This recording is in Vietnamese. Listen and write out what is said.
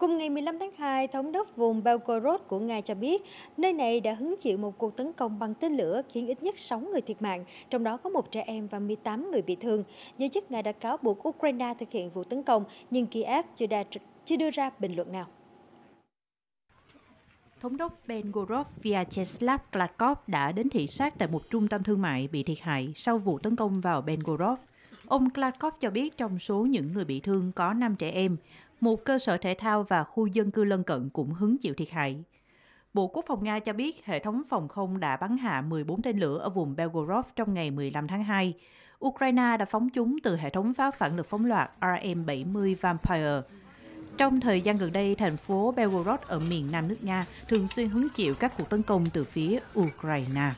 Cùng ngày 15 tháng 2, thống đốc vùng Belgorod của Nga cho biết nơi này đã hứng chịu một cuộc tấn công bằng tên lửa khiến ít nhất 6 người thiệt mạng, trong đó có một trẻ em và 18 người bị thương. Giới chức Nga đã cáo buộc Ukraine thực hiện vụ tấn công, nhưng Kiev chưa, đã, chưa đưa ra bình luận nào. Thống đốc Belgorod Vyacheslav Klakov đã đến thị sát tại một trung tâm thương mại bị thiệt hại sau vụ tấn công vào Belgorod. Ông Klakov cho biết trong số những người bị thương có 5 trẻ em, một cơ sở thể thao và khu dân cư lân cận cũng hứng chịu thiệt hại. Bộ Quốc phòng Nga cho biết hệ thống phòng không đã bắn hạ 14 tên lửa ở vùng Belgorod trong ngày 15 tháng 2. Ukraine đã phóng chúng từ hệ thống pháo phản lực phóng loạt RM-70 Vampire. Trong thời gian gần đây, thành phố Belgorod ở miền nam nước Nga thường xuyên hứng chịu các cuộc tấn công từ phía Ukraine.